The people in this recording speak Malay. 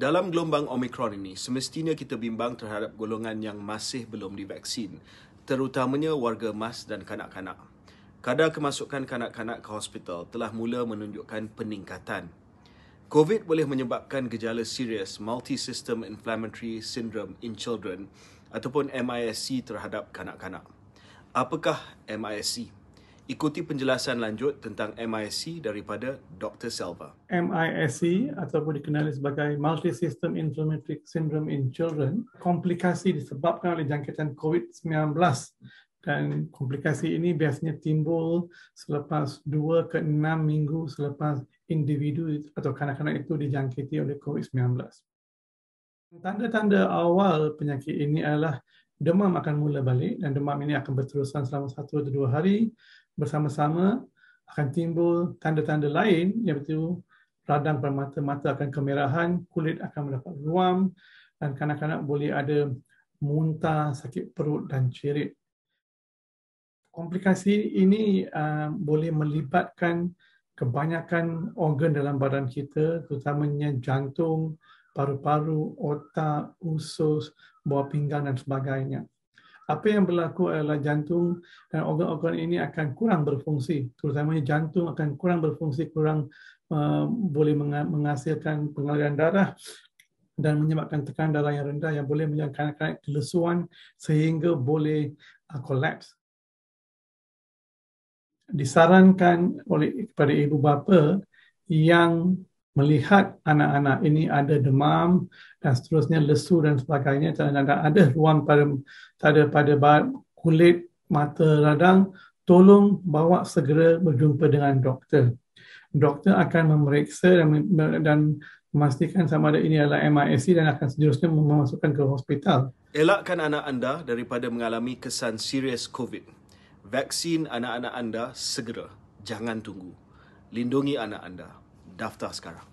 Dalam gelombang Omicron ini, semestinya kita bimbang terhadap golongan yang masih belum divaksin, terutamanya warga emas dan kanak-kanak. Kadar kemasukan kanak-kanak ke hospital telah mula menunjukkan peningkatan. COVID boleh menyebabkan gejala serius Multisystem Inflammatory Syndrome in Children ataupun MISC terhadap kanak-kanak. Apakah MISC? Ikuti penjelasan lanjut tentang MISC daripada Dr. Selva. MISC ataupun dikenali sebagai Multisystem Inflammatory Syndrome in Children, komplikasi disebabkan oleh jangkitan COVID-19 dan komplikasi ini biasanya timbul selepas 2 ke 6 minggu selepas individu atau kanak-kanak itu dijangkiti oleh COVID-19. Tanda-tanda awal penyakit ini adalah demam akan mula balik dan demam ini akan berterusan selama satu atau dua hari bersama-sama akan timbul tanda-tanda lain iaitu radang pada mata, mata akan kemerahan, kulit akan mendapat ruam dan kanak-kanak boleh ada muntah, sakit perut dan cirit Komplikasi ini uh, boleh melibatkan kebanyakan organ dalam badan kita, terutamanya jantung, paru-paru, otak, usus, buah pinggang dan sebagainya. Apa yang berlaku adalah jantung dan organ-organ ini akan kurang berfungsi, terutamanya jantung akan kurang berfungsi, kurang uh, boleh menghasilkan pengaliran darah dan menyebabkan tekanan darah yang rendah yang boleh menyebabkan kelesuan sehingga boleh eh, kolaps. disarankan oleh kepada ibu bapa yang melihat anak-anak ini ada demam dan seterusnya lesu dan sebagainya dan ada ruam pada pada pada kulit mata radang tolong bawa segera berjumpa dengan doktor doktor akan memeriksa dan dan memastikan sama ada ini adalah MIS dan akan seterusnya memasukkan ke hospital elakkan anak anda daripada mengalami kesan serius covid vaksin anak-anak anda segera jangan tunggu lindungi anak anda ラフタースから